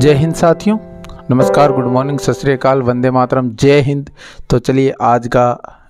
जय हिंद साथियों नमस्कार गुड मॉर्निंग सत श्रीकाल वंदे मातरम जय हिंद तो चलिए आज का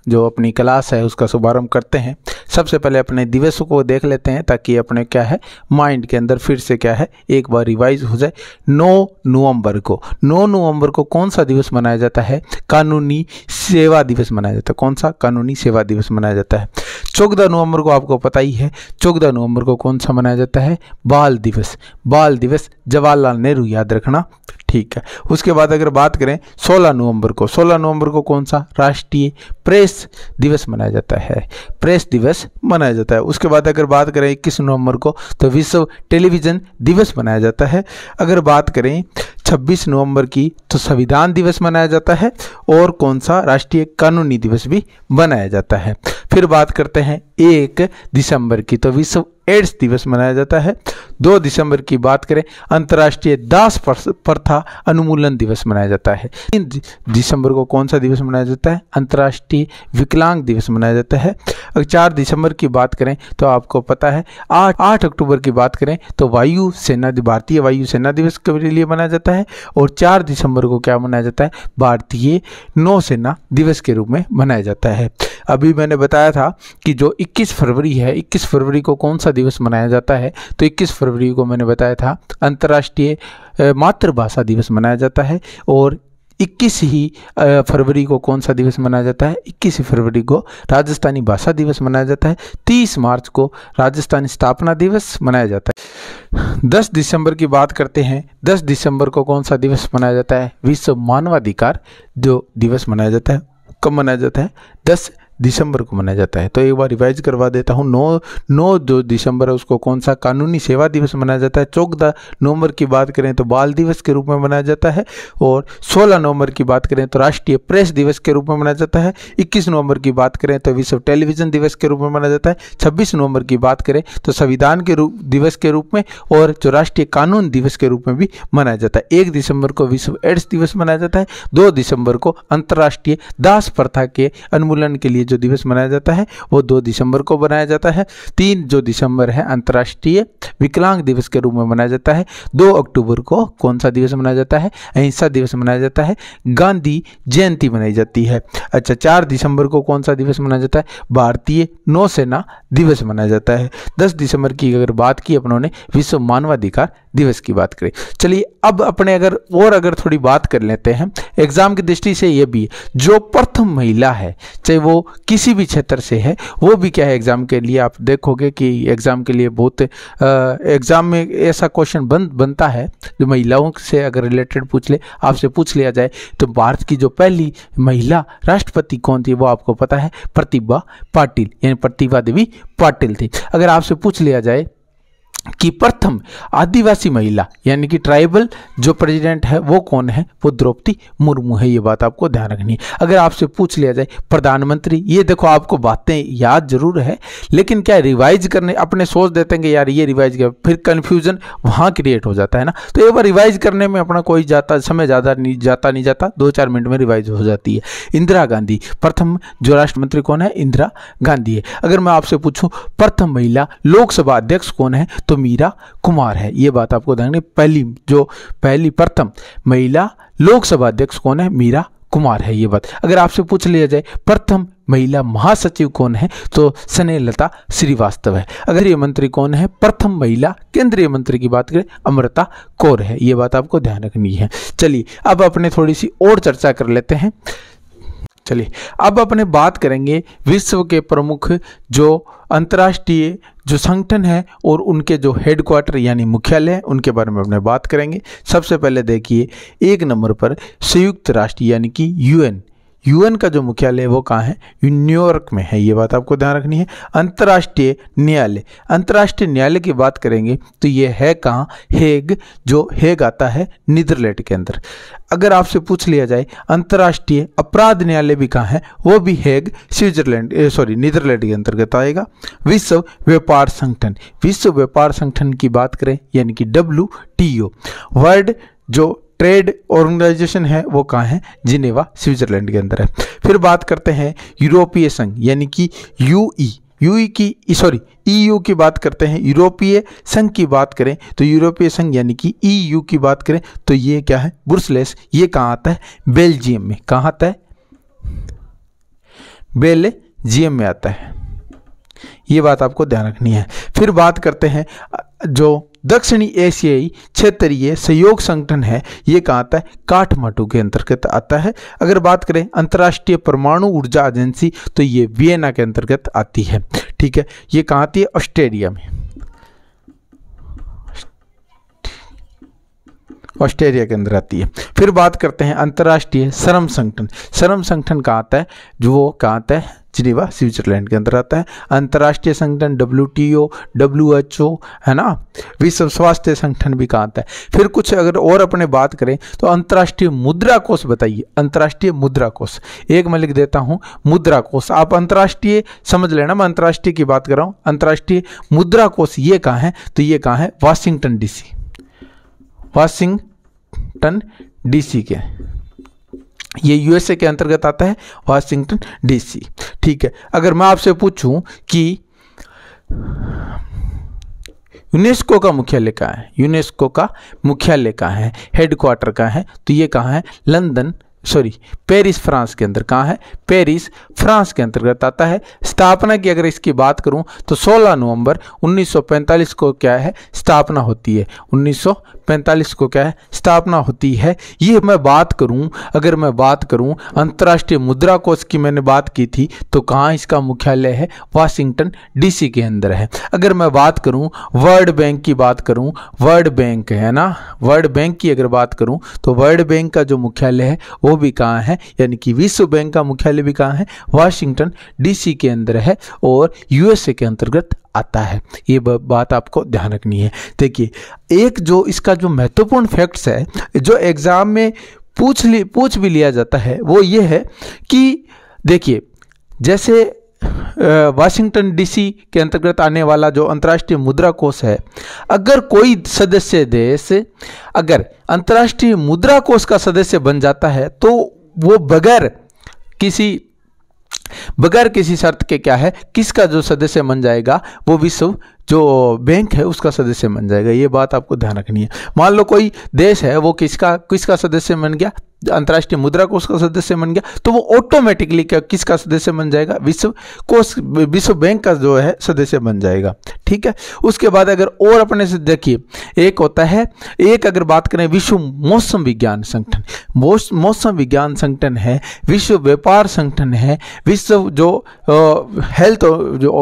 जो अपनी क्लास है उसका शुभारंभ करते हैं सबसे पहले अपने दिवसों को देख लेते हैं ताकि अपने क्या है माइंड के अंदर फिर से क्या है एक बार रिवाइज हो जाए नौ नवंबर को नौ नवंबर को कौन सा दिवस मनाया जाता है कानूनी सेवा दिवस मनाया जाता है कौन सा कानूनी सेवा दिवस मनाया जाता है चौदह नवंबर को आपको पता ही है चौदह नवंबर को कौन सा मनाया जाता है बाल दिवस बाल दिवस जवाहरलाल नेहरू याद रखना ठीक है उसके बाद अगर बात करें 16 नवंबर को 16 नवंबर को कौन सा राष्ट्रीय प्रेस दिवस मनाया जाता है प्रेस दिवस मनाया जाता है उसके बाद अगर बात करें इक्कीस नवंबर को तो विश्व टेलीविज़न दिवस मनाया जाता है अगर बात करें 26 नवंबर की तो संविधान दिवस मनाया जाता है और कौन सा राष्ट्रीय कानूनी दिवस भी मनाया जाता है फिर बात करते हैं एक दिसंबर की तो विश्व एड्स दिवस मनाया जाता है दो दिसंबर की बात करें अंतर्राष्ट्रीय दास प्रथा अनुमूलन दिवस मनाया जाता है तीन दिसंबर को कौन सा दिवस मनाया जाता है अंतर्राष्ट्रीय विकलांग दिवस मनाया जाता है अगर चार दिसंबर की बात करें तो आपको पता है आठ आठ अक्टूबर की बात करें तो वायु सेना भारतीय वायुसेना दिवस के लिए मनाया जाता है और चार दिसंबर को क्या मनाया जाता है भारतीय नौसेना दिवस के रूप में मनाया जाता है अभी मैंने बताया था कि जो 21 फरवरी है 21 फरवरी को कौन सा दिवस मनाया जाता है तो 21 फरवरी को मैंने बताया था अंतर्राष्ट्रीय मातृभाषा दिवस मनाया जाता है और 21 ही फरवरी को कौन सा दिवस मनाया जाता है 21 फरवरी को राजस्थानी भाषा दिवस मनाया जाता है 30 मार्च को राजस्थानी स्थापना दिवस मनाया जाता है 10 दिसंबर की बात करते हैं 10 दिसंबर को कौन सा दिवस मनाया जाता है विश्व मानवाधिकार जो दिवस मनाया जाता है कब मनाया जाता है दिसंबर को मनाया जाता है तो एक बार रिवाइज करवा देता हूँ नौ नौ जो दिसंबर है उसको कौन सा कानूनी सेवा दिवस मनाया जाता है चौदह नवंबर की बात करें तो बाल दिवस के रूप में मनाया जाता है और सोलह नवंबर की बात करें तो राष्ट्रीय प्रेस दिवस के रूप में मनाया जाता है इक्कीस नवंबर की बात करें तो विश्व टेलीविजन दिवस के रूप में मनाया जाता है छब्बीस नवंबर की बात करें तो संविधान के रूप दिवस के रूप में और जो राष्ट्रीय कानून दिवस के रूप में भी मनाया जाता है एक दिसंबर को विश्व एड्स दिवस मनाया जाता है दो दिसंबर को अंतर्राष्ट्रीय दास प्रथा के अनुमूलन के लिए जो दिवस मनाया जाता है वो दो दिसंबर को मनाया जाता है तीन जो दिसंबर है अंतर्राष्ट्रीय विकलांग दिवस के रूप में मनाया जाता है दो अक्टूबर को कौन सा दिवस मनाया जाता है अहिंसा दिवस मनाया जाता है गांधी जयंती मनाई जाती है अच्छा चार दिसंबर को कौन सा दिवस मनाया जाता है भारतीय नौसेना दिवस मनाया जाता है दस दिसंबर की अगर बात की अपनों ने विश्व मानवाधिकार दिवस की बात करें चलिए अब अपने अगर और अगर थोड़ी बात कर लेते हैं एग्जाम की दृष्टि से यह भी जो प्रथम महिला है चाहे वो किसी भी क्षेत्र से है वो भी क्या है एग्ज़ाम के लिए आप देखोगे कि एग्ज़ाम के लिए बहुत एग्ज़ाम में ऐसा क्वेश्चन बन बनता है जो महिलाओं से अगर रिलेटेड पूछ ले आपसे पूछ लिया जाए तो भारत की जो पहली महिला राष्ट्रपति कौन थी वो आपको पता है प्रतिभा पाटिल यानी प्रतिभा देवी पाटिल थी अगर आपसे पूछ लिया जाए कि प्रथम आदिवासी महिला यानी कि ट्राइबल जो प्रेसिडेंट है वो कौन है वो द्रौपदी मुर्मू है ये बात आपको ध्यान रखनी है अगर आपसे पूछ लिया जाए प्रधानमंत्री ये देखो आपको बातें याद जरूर है लेकिन क्या रिवाइज करने अपने सोच देते हैं कि यार ये रिवाइज किया फिर कन्फ्यूजन वहाँ क्रिएट हो जाता है ना तो एक बार रिवाइज करने में अपना कोई जाता समय ज़्यादा नहीं जाता नहीं जाता दो चार मिनट में रिवाइज हो जाती है इंदिरा गांधी प्रथम जो राष्ट्रमंत्री कौन है इंदिरा गांधी है अगर मैं आपसे पूछूँ प्रथम महिला लोकसभा अध्यक्ष कौन है तो मीरा कुमार है ये बात आपको ध्यान पहली जो पहली प्रथम महिला लोकसभा अध्यक्ष कौन है मीरा कुमार है ये बात अगर आपसे पूछ लिया जाए प्रथम महिला महासचिव कौन है तो स्नेहलता श्रीवास्तव है अगर ये मंत्री कौन है प्रथम महिला केंद्रीय मंत्री की बात करें अमृता कौर है ये बात आपको ध्यान रखनी है चलिए अब अपने थोड़ी सी और चर्चा कर लेते हैं चलिए अब अपने बात करेंगे विश्व के प्रमुख जो अंतर्राष्ट्रीय जो संगठन है और उनके जो हेडक्वार्टर यानी मुख्यालय हैं उनके बारे में अपने बात करेंगे सबसे पहले देखिए एक नंबर पर संयुक्त राष्ट्र यानी कि यूएन यूएन का जो मुख्यालय है वो कहाँ है न्यूयॉर्क में है ये बात आपको ध्यान रखनी है अंतर्राष्ट्रीय न्यायालय अंतर्राष्ट्रीय न्यायालय की बात करेंगे तो ये है कहाँ हेग जो हेग आता है नीदरलैंड के अंदर अगर आपसे पूछ लिया जाए अंतर्राष्ट्रीय अपराध न्यायालय भी कहाँ है वो भी हेग स्विट्जरलैंड सॉरी नीदरलैंड के अंतर्गत आएगा विश्व व्यापार संगठन विश्व व्यापार संगठन की बात करें यानी कि डब्ल्यू टी ओ वर्ल्ड जो ट्रेड ऑर्गेनाइजेशन है वो कहाँ है जिनेवा स्विट्जरलैंड के अंदर है फिर बात करते हैं यूरोपीय संघ यानी कि यू यूई की सॉरी ईयू की बात करते हैं यूरोपीय संघ की बात करें तो यूरोपीय संघ यानी कि ईयू की बात करें तो ये क्या है ब्रुसलेस ये कहाँ आता है बेल्जियम में कहाँ आता है बेल्जियम में आता है ये बात आपको ध्यान रखनी है फिर बात करते हैं जो दक्षिणी एशियाई क्षेत्रीय सहयोग संगठन है ये कहाँ आता है काठमांडू के अंतर्गत आता है अगर बात करें अंतर्राष्ट्रीय परमाणु ऊर्जा एजेंसी तो ये वियना के अंतर्गत आती है ठीक है ये कहाँ आती है ऑस्ट्रेलिया में ऑस्ट्रेलिया के अंदर आती है फिर बात करते हैं अंतर्राष्ट्रीय श्रम संगठन श्रम संगठन कहाँ आता है जो वो कहाँ आता है जिनेवा स्विट्जरलैंड के अंदर आता है अंतर्राष्ट्रीय संगठन W T O W H O है ना विश्व स्वास्थ्य संगठन भी कहाँ आता है फिर कुछ अगर और अपने बात करें तो अंतर्राष्ट्रीय मुद्रा कोष बताइए अंतर्राष्ट्रीय मुद्रा कोष एक मैं लिख देता हूँ मुद्रा कोष आप अंतर्राष्ट्रीय समझ लेना मैं अंतर्राष्ट्रीय की बात कर रहा हूँ अंतर्राष्ट्रीय मुद्रा कोष ये कहाँ है तो ये कहाँ है Washington D C Washington DC के ये यूएसए के अंतर्गत आता है वाशिंगटन डीसी ठीक है अगर मैं आपसे पूछूं कि यूनेस्को का मुख्यालय कहाँ है यूनेस्को का मुख्यालय कहाँ है हेडक्वार्टर कहाँ है तो ये कहाँ है लंदन सॉरी पेरिस फ्रांस के अंदर कहाँ है पेरिस फ्रांस के अंतर्गत आता है स्थापना की अगर इसकी बात करूँ तो 16 नवंबर 1945 को क्या है स्थापना होती है 1945 को क्या है स्थापना होती है ये मैं बात करूँ अगर मैं बात करूँ अंतर्राष्ट्रीय मुद्रा कोष की मैंने बात की थी तो कहाँ इसका मुख्यालय है वाशिंगटन डी के अंदर है अगर मैं बात करूँ वर्ल्ड बैंक की बात करूँ वर्ल्ड बैंक है ना वर्ल्ड बैंक की अगर बात करूँ तो वर्ल्ड बैंक का जो मुख्यालय है वो वो भी कहाँ है यानी कि विश्व बैंक का मुख्यालय भी कहाँ है वाशिंगटन डीसी के अंदर है और यूएसए के अंतर्गत आता है ये बात आपको ध्यान रखनी है देखिए एक जो इसका जो महत्वपूर्ण फैक्ट्स है जो एग्ज़ाम में पूछ ली पूछ भी लिया जाता है वो ये है कि देखिए जैसे वाशिंगटन डीसी के अंतर्गत आने वाला जो अंतर्राष्ट्रीय मुद्रा कोष है अगर कोई सदस्य देश अगर अंतर्राष्ट्रीय मुद्रा कोष का सदस्य बन जाता है तो वो बगैर किसी बगैर किसी शर्त के क्या है किसका जो सदस्य बन जाएगा वो विश्व जो बैंक है उसका सदस्य बन जाएगा ये बात आपको ध्यान रखनी है मान लो कोई देश है वो किसका किसका सदस्य बन गया अंतर्राष्ट्रीय मुद्रा कोष का सदस्य बन गया तो वो ऑटोमेटिकली क्या किसका सदस्य बन जाएगा विश्व कोष विश्व बैंक का जो है सदस्य बन जाएगा ठीक है उसके बाद अगर और अपने से देखिए एक होता है एक अगर बात करें विश्व मौसम विज्ञान संगठन मौसम विज्ञान संगठन है विश्व व्यापार संगठन है विश्व जो हेल्थ जो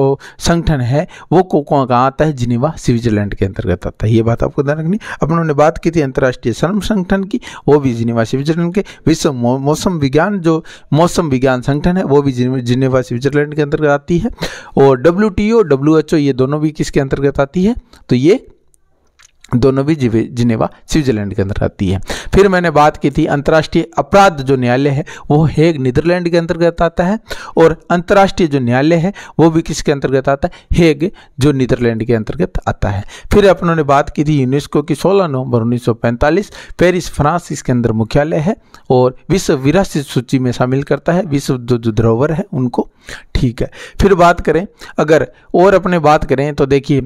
संगठन है वो कौन का कहाँ आता है जिनेवा स्विट्जरलैंड के अंतर्गत आता है ये बात आपको ध्यान रखनी अब उन्होंने बात की थी अंतर्राष्ट्रीय श्रम संगठन की वो भी जिनेवा स्विट्जरलैंड के विश्व मौसम विज्ञान जो मौसम विज्ञान संगठन है वो भी जिनेवा स्विट्जरलैंड के अंतर्गत आती है और डब्ल्यू टी ये दोनों भी किसके अंतर्गत आती है तो ये दोनों भी जिनेवा स्विट्जरलैंड के अंदर आती है फिर मैंने बात की थी अंतर्राष्ट्रीय अपराध जो न्यायालय है वो हेग नीदरलैंड के अंतर्गत आता है और अंतर्राष्ट्रीय जो न्यायालय है वो भी किसके अंतर्गत आता है हेग जो नीदरलैंड के अंतर्गत आता है फिर अपनों ने बात की थी यूनेस्को की सोलह नवंबर उन्नीस पेरिस फ्रांस इसके अंदर मुख्यालय है और विश्व विरासत सूची में शामिल करता है विश्व जो जो धरोवर है उनको ठीक है फिर बात करें अगर और अपने बात करें तो देखिए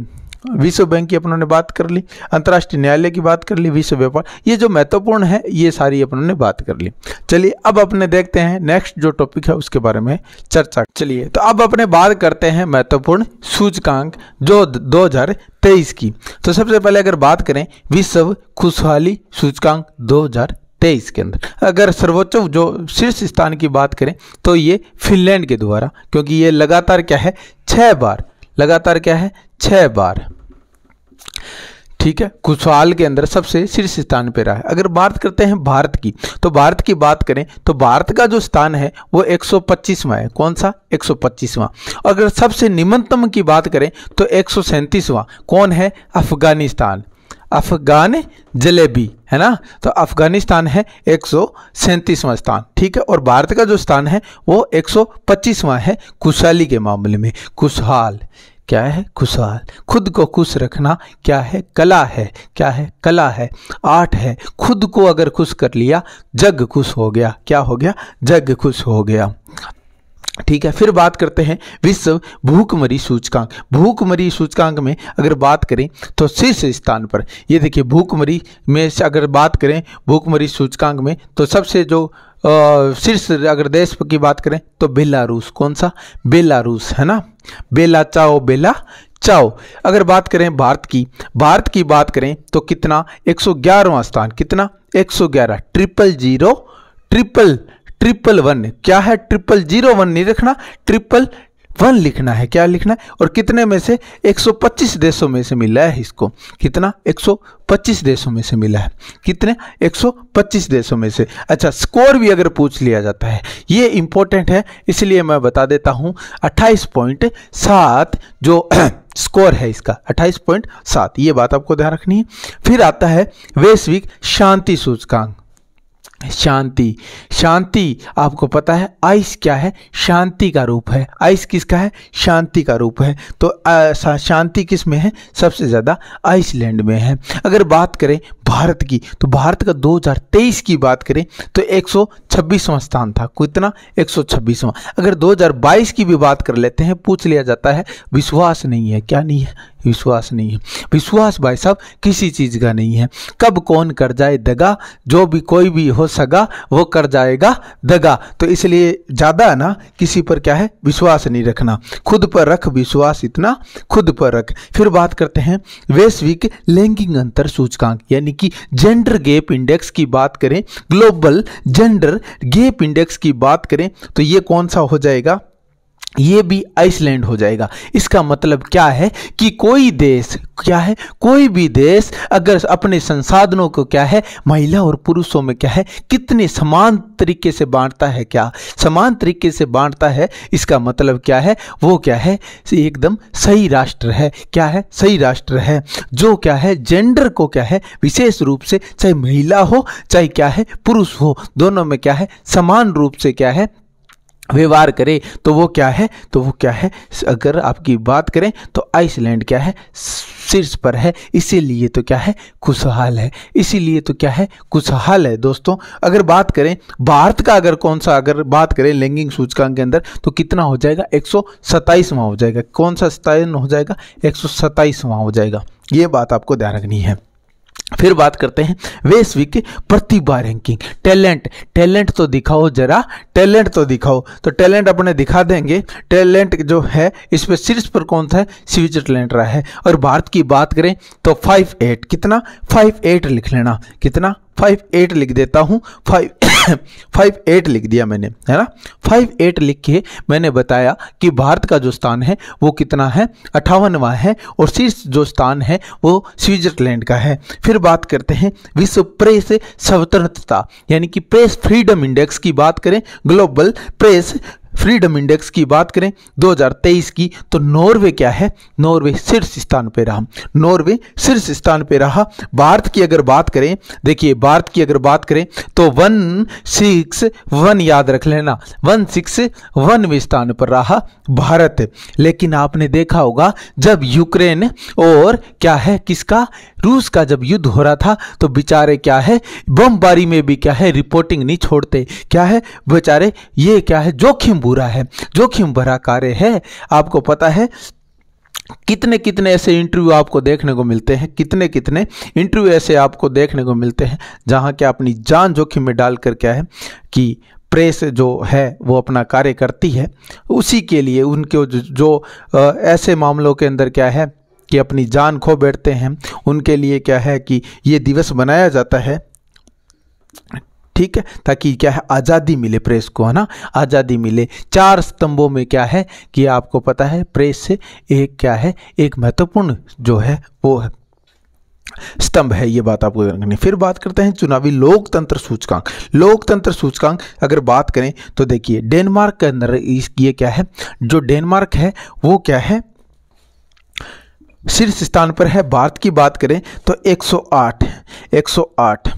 विश्व बैंक की अपनों ने बात कर ली अंतर्राष्ट्रीय न्यायालय की बात कर ली विश्व व्यापार ये जो महत्वपूर्ण है ये सारी अपनों ने बात कर ली चलिए अब अपने देखते हैं नेक्स्ट जो टॉपिक है उसके बारे में चर्चा चलिए तो अब अपने बात करते हैं महत्वपूर्ण सूचकांक जो दो की तो सबसे पहले अगर बात करें विश्व खुशहाली सूचकांक दो तेईस के अंदर अगर सर्वोच्च जो शीर्ष स्थान की बात करें तो ये फिनलैंड के द्वारा क्योंकि ये लगातार क्या है छः बार लगातार क्या है छः बार ठीक है कुशवाल के अंदर सबसे शीर्ष स्थान पर रहा है अगर बात करते हैं भारत की तो भारत की बात करें तो भारत का जो स्थान है वो 125वां है कौन सा 125वां अगर सबसे निम्नतम की बात करें तो एक कौन है अफगानिस्तान अफगान जलेबी है ना तो अफगानिस्तान है एक स्थान ठीक है और भारत का जो स्थान है वो 125वां है कुशाली के मामले में कुशहाल क्या है खुशहाल खुद को खुश रखना क्या है कला है क्या है कला है आर्ट है खुद को अगर खुश कर लिया जग खुश हो गया क्या हो गया जग खुश हो गया ठीक है फिर बात करते हैं विश्व भूखमरी सूचकांक भूखमरी सूचकांक में अगर बात करें तो शीर्ष स्थान पर ये देखिए भूखमरी में अगर बात करें भूखमरी सूचकांक में तो सबसे जो शीर्ष अगर देश की बात करें तो बेलारूस कौन सा बेलारूस है ना बेला चाओ बेला चाओ अगर बात करें भारत की भारत की बात करें तो कितना एक स्थान कितना 111 triple zero triple triple one क्या है ट्रिपल जीरो वन नहीं रखना ट्रिपल वन लिखना है क्या लिखना है और कितने में से 125 देशों में से मिला है इसको कितना 125 देशों में से मिला है कितने 125 देशों में से अच्छा स्कोर भी अगर पूछ लिया जाता है ये इंपॉर्टेंट है इसलिए मैं बता देता हूं अट्ठाईस पॉइंट सात जो स्कोर है इसका 28.7 ये बात आपको ध्यान रखनी है फिर आता है वैश्विक शांति सूचकांक शांति शांति आपको पता है आइस क्या है शांति का रूप है आइस किसका है शांति का रूप है तो शांति किस में है सबसे ज़्यादा आइसलैंड में है अगर बात करें भारत की तो भारत का 2023 की बात करें तो 126वां स्थान था कितना 126वां अगर 2022 की भी बात कर लेते हैं पूछ लिया जाता है विश्वास नहीं है क्या नहीं है विश्वास नहीं है विश्वास भाई साहब किसी चीज़ का नहीं है कब कौन कर जाए दगा जो भी कोई भी हो सका वो कर जाएगा दगा तो इसलिए ज़्यादा ना किसी पर क्या है विश्वास नहीं रखना खुद पर रख विश्वास इतना खुद पर रख फिर बात करते हैं वैश्विक लैंगिक अंतर सूचकांक यानी कि जेंडर गैप इंडेक्स की बात करें ग्लोबल जेंडर गैप इंडेक्स की बात करें तो ये कौन सा हो जाएगा ये भी आइसलैंड हो जाएगा इसका मतलब क्या है कि कोई देश क्या है कोई भी देश अगर अपने संसाधनों को क्या है महिला और पुरुषों में क्या है कितने समान तरीके से बांटता है क्या समान तरीके से बांटता है इसका मतलब क्या है वो क्या है एकदम सही राष्ट्र है क्या है सही राष्ट्र है जो क्या है जेंडर को क्या है विशेष रूप से चाहे महिला हो चाहे क्या है पुरुष हो दोनों में क्या है समान रूप से क्या है व्यवहार करे तो वो क्या है तो वो क्या है अगर आपकी बात करें तो आइसलैंड क्या है शीर्ष पर है इसीलिए तो क्या है खुशहाल है इसीलिए तो क्या है खुशहाल है दोस्तों अगर बात करें भारत का अगर कौन सा अगर बात करें लैंगिक सूचकांक के अंदर तो कितना हो जाएगा एक हो जाएगा कौन सा स्थान हो जाएगा एक हो जाएगा ये बात आपको ध्यान रखनी है फिर बात करते हैं वैश्विक प्रतिभा रैंकिंग टैलेंट टैलेंट तो दिखाओ जरा टैलेंट तो दिखाओ तो टैलेंट अपने दिखा देंगे टैलेंट जो है इस पर शीर्ष पर कौन था स्विट्जरलैंड रहा है और भारत की बात करें तो फाइव एट कितना फाइव एट लिख लेना कितना फाइव एट लिख देता हूँ फाइव फाइव एट लिख दिया मैंने है ना फाइव एट लिख के मैंने बताया कि भारत का जो स्थान है वो कितना है अट्ठावनवा है और शीर्ष जो स्थान है वो स्विट्जरलैंड का है फिर बात करते हैं विश्व प्रेस स्वतंत्रता यानी कि प्रेस फ्रीडम इंडेक्स की बात करें ग्लोबल प्रेस फ्रीडम इंडेक्स की बात करें 2023 की तो नॉर्वे क्या है नॉर्वे शीर्ष स्थान पर रहा नॉर्वे शीर्ष स्थान पर रहा भारत की अगर बात करें देखिए भारत की अगर बात करें तो वन सिक्स वन याद रख लेना वन सिक्स वे स्थान पर रहा भारत लेकिन आपने देखा होगा जब यूक्रेन और क्या है किसका रूस का जब युद्ध हो रहा था तो बेचारे क्या है बमबारी में भी क्या है रिपोर्टिंग नहीं छोड़ते क्या है बेचारे ये क्या है जोखिम बुरा है जोखिम भरा कार्य है आपको पता है कितने कितने ऐसे इंटरव्यू आपको देखने को मिलते हैं कितने कितने इंटरव्यू ऐसे आपको देखने को मिलते हैं जहाँ क्या अपनी जान जोखिम में डाल कर क्या है कि प्रेस जो है वो अपना कार्य करती है उसी के लिए उनके जो, जो ऐसे मामलों के अंदर क्या है कि अपनी जान खो बैठते हैं उनके लिए क्या है कि ये दिवस मनाया जाता है ठीक है ताकि क्या है आज़ादी मिले प्रेस को है ना आज़ादी मिले चार स्तंभों में क्या है कि आपको पता है प्रेस से एक क्या है एक महत्वपूर्ण जो है वो है स्तंभ है ये बात आपको करनी फिर बात करते हैं चुनावी लोकतंत्र सूचकांक लोकतंत्र सूचकांक अगर बात करें तो देखिए डेनमार्क के अंदर ये क्या है जो डेनमार्क है वो क्या है शीर्ष स्थान पर है भारत की बात करें तो 108 108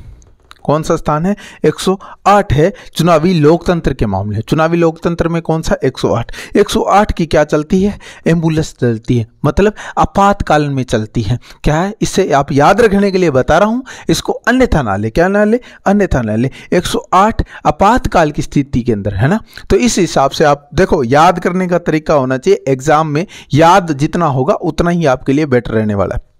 कौन सा स्थान है 108 है चुनावी लोकतंत्र के मामले चुनावी लोकतंत्र में कौन सा 108 108 की क्या चलती है एम्बुलेंस चलती है मतलब आपातकालीन में चलती है क्या है इससे आप याद रखने के लिए बता रहा हूँ इसको अन्यथा ना ले क्या ना ले अन्यथा ना ले 108 आपातकाल की स्थिति के अंदर है ना तो इस हिसाब से आप देखो याद करने का तरीका होना चाहिए एग्जाम में याद जितना होगा उतना ही आपके लिए बेटर रहने वाला है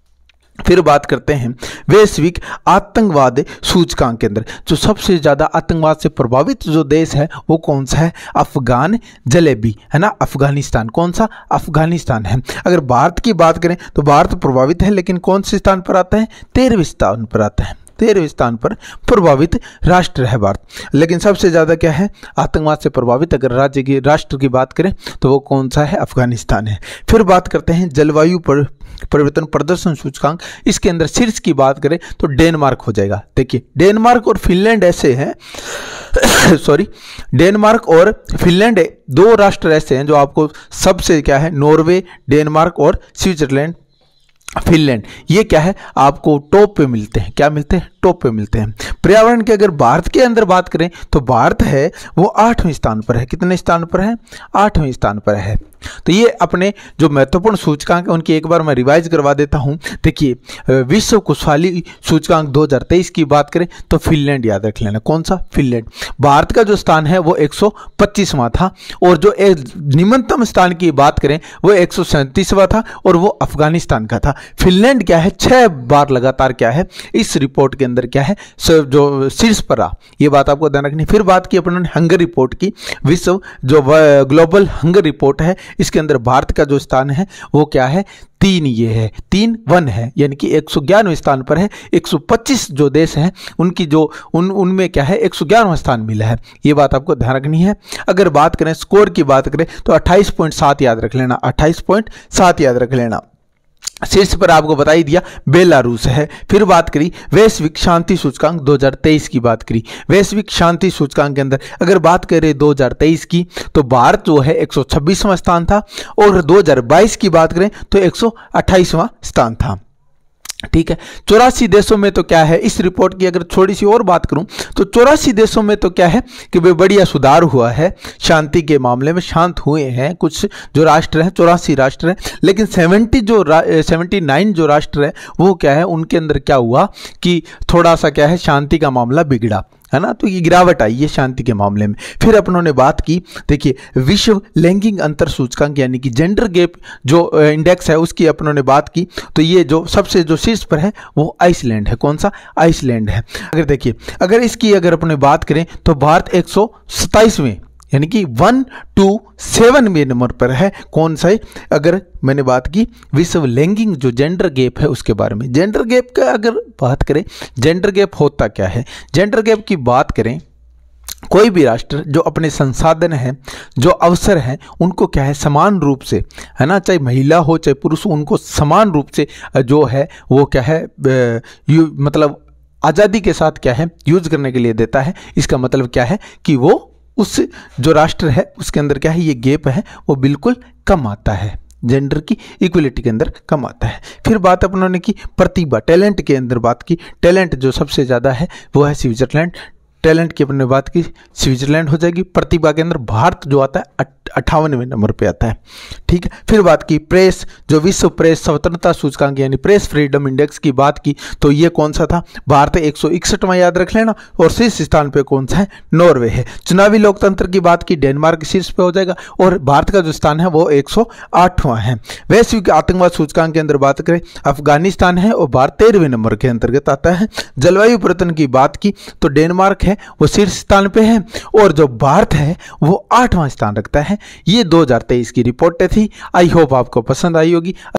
फिर बात करते हैं वैश्विक आतंकवाद सूचकांक के अंदर जो सबसे ज़्यादा आतंकवाद से प्रभावित जो देश है वो कौन सा है अफगान जलेबी है ना अफगानिस्तान कौन सा अफगानिस्तान है अगर भारत की बात करें तो भारत प्रभावित है लेकिन कौन से स्थान पर आता है तेरहवें स्थान पर आता है तेरहवें स्थान पर प्रभावित राष्ट्र है भारत लेकिन सबसे ज़्यादा क्या है आतंकवाद से प्रभावित अगर राज्य की राष्ट्र की बात करें तो वो कौन सा है अफगानिस्तान है फिर बात करते हैं जलवायु पर परिवर्तन प्रदर्शन सूचकांक इसके अंदर शीर्ष की बात करें तो डेनमार्क हो जाएगा देखिए डेनमार्क और फिनलैंड ऐसे हैं सॉरी डेनमार्क और फिनलैंड दो राष्ट्र ऐसे हैं जो आपको सबसे क्या है नॉर्वे डेनमार्क और स्विट्जरलैंड फिनलैंड ये क्या है आपको टॉप पे मिलते हैं क्या मिलते हैं टॉप पे मिलते हैं पर्यावरण के अगर भारत के अंदर बात करें तो भारत है वो आठवें स्थान पर है कितने स्थान पर है आठवें स्थान पर है तो ये अपने जो महत्वपूर्ण सूचकांक उनकी एक बार मैं रिवाइज करवा देता हूँ देखिए विश्व खुशहाली सूचकांक 2023 की बात करें तो फिनलैंड याद रख लेना कौन सा फिनलैंड भारत का जो स्थान है वो 125वां था और जो निम्नतम स्थान की बात करें वो एक था और वो अफगानिस्तान का था फिनलैंड क्या है छः बार लगातार क्या है इस रिपोर्ट के अंदर क्या है जो शीर्ष पर रहा ये बात आपको ध्यान रखनी फिर बात की अपने हंगर रिपोर्ट की विश्व जो ग्लोबल हंगर रिपोर्ट है इसके अंदर भारत का जो स्थान है वो क्या है तीन ये है तीन वन है यानी कि एक स्थान पर है 125 जो देश हैं उनकी जो उन उनमें क्या है एक स्थान मिला है ये बात आपको ध्यान रखनी है अगर बात करें स्कोर की बात करें तो 28.7 याद रख लेना 28.7 याद रख लेना शीर्ष पर आपको बता ही दिया बेलारूस है फिर बात करी वैश्विक शांति सूचकांक 2023 की बात करी वैश्विक शांति सूचकांक के अंदर अगर बात करें 2023 की तो भारत जो है 126वां स्थान था और 2022 की बात करें तो 128वां स्थान था ठीक है चौरासी देशों में तो क्या है इस रिपोर्ट की अगर थोड़ी सी और बात करूं तो चौरासी देशों में तो क्या है कि वे बढ़िया सुधार हुआ है शांति के मामले में शांत हुए हैं कुछ जो राष्ट्र हैं चौरासी राष्ट्र हैं लेकिन सेवेंटी जो सेवेंटी नाइन जो राष्ट्र है वो क्या है उनके अंदर क्या हुआ कि थोड़ा सा क्या है शांति का मामला बिगड़ा है ना तो ये गिरावट आई है शांति के मामले में फिर अपनों ने बात की देखिए विश्व लैंगिक अंतर सूचकांक यानी कि जेंडर गैप जो इंडेक्स है उसकी अपनों ने बात की तो ये जो सबसे जो शीर्ष पर है वो आइसलैंड है कौन सा आइसलैंड है अगर देखिए अगर इसकी अगर अपने बात करें तो भारत एक सौ यानी कि वन टू सेवन में नंबर पर है कौन सा है अगर मैंने बात की विश्व लैंगिंग जो जेंडर गैप है उसके बारे में जेंडर गैप का अगर बात करें जेंडर गैप होता क्या है जेंडर गैप की बात करें कोई भी राष्ट्र जो अपने संसाधन हैं जो अवसर हैं उनको क्या है समान रूप से है ना चाहे महिला हो चाहे पुरुष उनको समान रूप से जो है वो क्या है यू मतलब आज़ादी के साथ क्या है यूज़ करने के लिए देता है इसका मतलब क्या है कि वो उस जो राष्ट्र है उसके अंदर क्या है ये गेप है वो बिल्कुल कम आता है जेंडर की इक्वलिटी के अंदर कम आता है फिर बात अपनों ने की प्रतिभा टैलेंट के अंदर बात की टैलेंट जो सबसे ज़्यादा है वो है स्विट्जरलैंड टैलेंट की अपने बात की स्विट्जरलैंड हो जाएगी प्रतिभा के अंदर भारत जो आता है अट्ठावनवे नंबर पे आता है ठीक है फिर बात की प्रेस जो विश्व प्रेस स्वतंत्रता सूचकांक यानी प्रेस फ्रीडम इंडेक्स की बात की तो ये कौन सा था भारत एक सौ इकसठवां याद रख लेना और शीर्ष स्थान पर कौन सा है नॉर्वे है चुनावी लोकतंत्र की बात की डेनमार्क शीर्ष पर हो जाएगा और भारत का जो स्थान है वो एक है वैश्विक आतंकवाद सूचकांक के अंदर बात करें अफगानिस्तान है और भारत तेरहवें नंबर के अंतर्गत आता है जलवायु परिवर्तन की बात की तो डेनमार्क है वो शीर्ष स्थान पे है और जो भारत है वो आठवां स्थान रखता है ये 2023 की रिपोर्टें थी आई होप आपको पसंद आई होगी